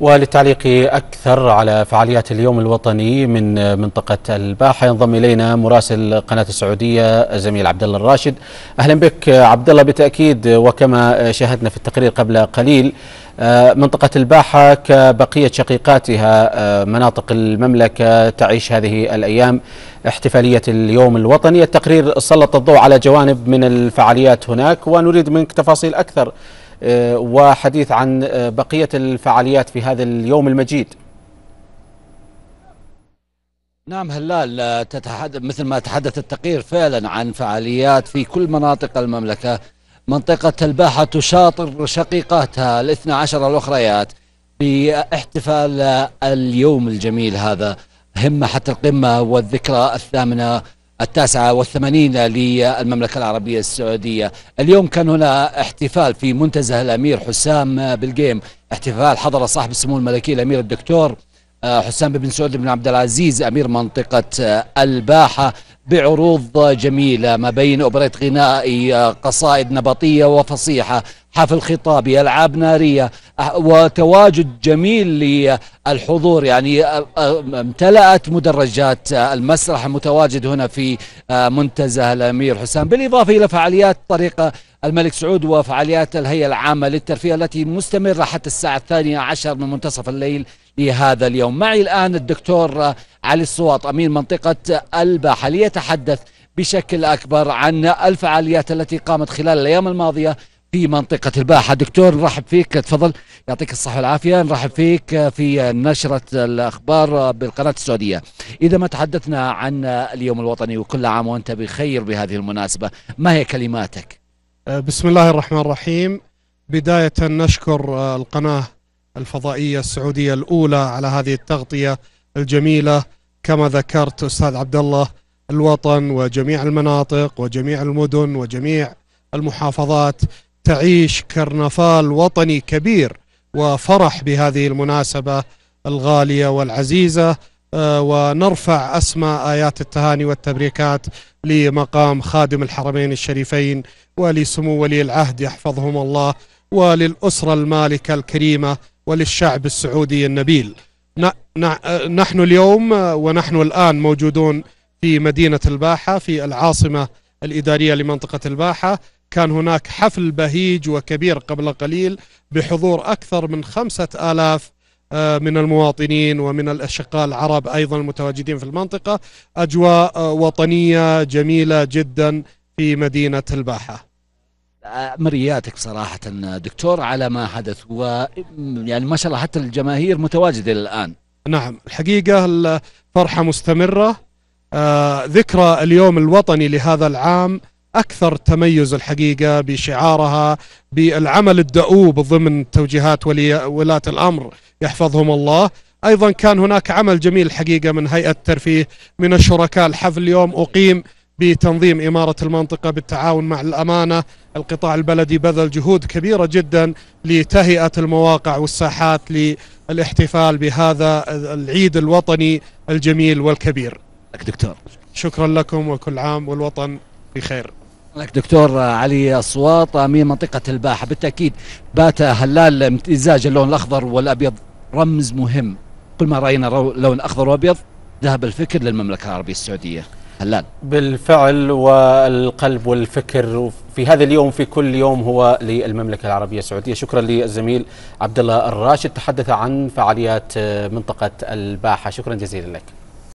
وللتعليق أكثر على فعاليات اليوم الوطني من منطقة الباحة ينضم إلينا مراسل قناة السعودية الزميل عبد الله الراشد أهلا بك عبد الله بالتأكيد وكما شاهدنا في التقرير قبل قليل منطقة الباحة كبقية شقيقاتها مناطق المملكة تعيش هذه الأيام احتفالية اليوم الوطني التقرير سلط الضوء على جوانب من الفعاليات هناك ونريد منك تفاصيل أكثر آه، وحديث عن آه، بقية الفعاليات في هذا اليوم المجيد نعم هلال آه، تتحدث مثل ما تحدث التقرير فعلا عن فعاليات في كل مناطق المملكة منطقة الباحة تشاطر شقيقاتها الاثنى عشر الأخريات باحتفال اليوم الجميل هذا همة حتى القمة والذكرى الثامنة التاسعة والثمانين للمملكة العربية السعودية اليوم كان هنا احتفال في منتزه الأمير حسام بالجيم احتفال حضر صاحب السمو الملكي الأمير الدكتور آه، حسام بن سعود بن عبد العزيز امير منطقه آه، الباحه بعروض جميله ما بين اوبريت غنائي آه، قصائد نبطيه وفصيحه حفل خطابي العاب ناريه وتواجد جميل للحضور يعني امتلأت مدرجات المسرح المتواجد هنا في منتزه الامير حسام بالاضافه الى فعاليات طريقه الملك سعود وفعاليات الهيئه العامه للترفيه التي مستمره حتى الساعه الثانيه عشر من منتصف الليل لهذا اليوم معي الآن الدكتور علي الصواط أمين منطقة الباحة ليتحدث بشكل أكبر عن الفعاليات التي قامت خلال الأيام الماضية في منطقة الباحة دكتور نرحب فيك تفضل يعطيك الصحة والعافية نرحب فيك في نشرة الأخبار بالقناة السعودية إذا ما تحدثنا عن اليوم الوطني وكل عام وأنت بخير بهذه المناسبة ما هي كلماتك؟ بسم الله الرحمن الرحيم بداية نشكر القناة الفضائية السعودية الأولى على هذه التغطية الجميلة كما ذكرت أستاذ عبد الله الوطن وجميع المناطق وجميع المدن وجميع المحافظات تعيش كرنفال وطني كبير وفرح بهذه المناسبة الغالية والعزيزة آه، ونرفع أسماء آيات التهاني والتبريكات لمقام خادم الحرمين الشريفين ولسمو ولي العهد يحفظهم الله وللأسرة المالكة الكريمة وللشعب السعودي النبيل نحن اليوم ونحن الآن موجودون في مدينة الباحة في العاصمة الإدارية لمنطقة الباحة كان هناك حفل بهيج وكبير قبل قليل بحضور أكثر من خمسة آلاف آه، من المواطنين ومن الأشقاء العرب أيضا المتواجدين في المنطقة أجواء آه، وطنية جميلة جدا في مدينة الباحة مرياتك صراحة دكتور على ما حدث و يعني ما شاء الله حتى الجماهير متواجدة الآن نعم الحقيقة الفرحة مستمرة آه ذكرى اليوم الوطني لهذا العام أكثر تميز الحقيقة بشعارها بالعمل الدؤوب ضمن توجيهات ولي ولاة الأمر يحفظهم الله أيضا كان هناك عمل جميل الحقيقة من هيئة الترفيه من الشركاء الحفل اليوم أقيم بتنظيم إمارة المنطقة بالتعاون مع الأمانة القطاع البلدي بذل جهود كبيرة جدا لتهيئة المواقع والساحات للاحتفال بهذا العيد الوطني الجميل والكبير لك دكتور شكرا لكم وكل عام والوطن بخير لك دكتور علي الصواط امين منطقه الباحه بالتاكيد بات هلال امتزاج اللون الاخضر والابيض رمز مهم كل ما راينا لون اخضر وابيض ذهب الفكر للمملكه العربيه السعوديه هلال بالفعل والقلب والفكر في هذا اليوم في كل يوم هو للمملكة العربية السعودية شكرا للزميل عبد الله الراشد تحدث عن فعاليات منطقة الباحة شكرا جزيلا لك